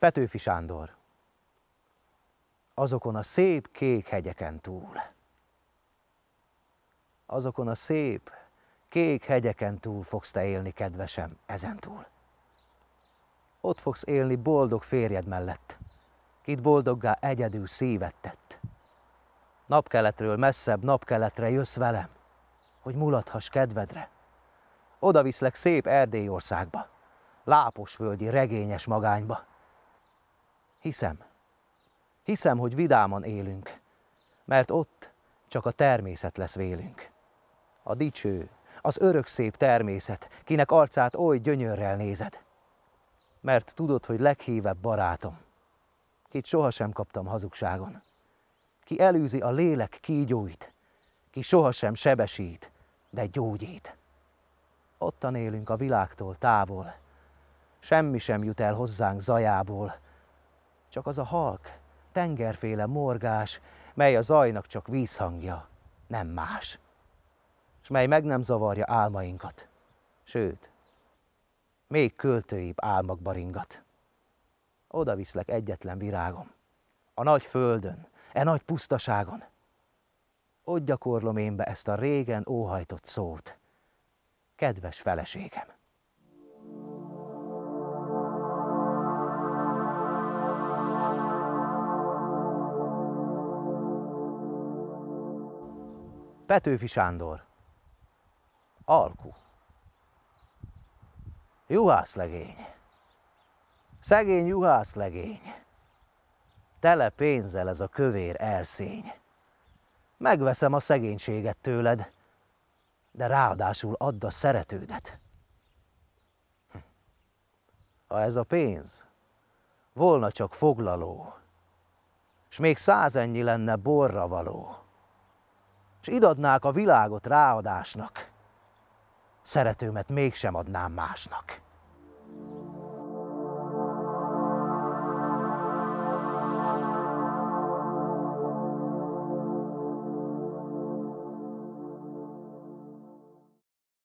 Petőfi Sándor. Azokon a szép kék hegyeken túl. Azokon a szép kék hegyeken túl fogsz te élni, kedvesem, ezen túl. Ott fogsz élni boldog férjed mellett, kit boldoggá egyedül szíved tett. Napkeletről messzebb napkeletre jössz velem, hogy mulathass kedvedre. Oda viszlek szép Erdélyországba, láposföldi regényes magányba Hiszem. Hiszem, hogy vidáman élünk, mert ott csak a természet lesz vélünk. A dicső, az örök szép természet, kinek arcát oly gyönyörrel nézed. Mert tudod, hogy leghívebb barátom, kit sohasem kaptam hazugságon, ki elűzi a lélek kígyóit, ki sohasem sebesít, de gyógyít. Ottan élünk a világtól távol, semmi sem jut el hozzánk zajából, csak az a halk, tengerféle morgás, mely a zajnak csak vízhangja, nem más, és mely meg nem zavarja álmainkat, sőt, még költőibb álmakba ringat. Oda viszlek egyetlen virágom, a nagy földön, e nagy pusztaságon. Ott gyakorlom én be ezt a régen óhajtott szót, kedves feleségem. Petőfi Sándor. Alku. Juhászlegény. Szegény juhászlegény. Tele pénzzel ez a kövér erszény. Megveszem a szegénységet tőled, de ráadásul add a szeretődet. Hm. Ha ez a pénz volna csak foglaló, s még ennyi lenne borra való, és idadnák a világot ráadásnak, szeretőmet mégsem adnám másnak.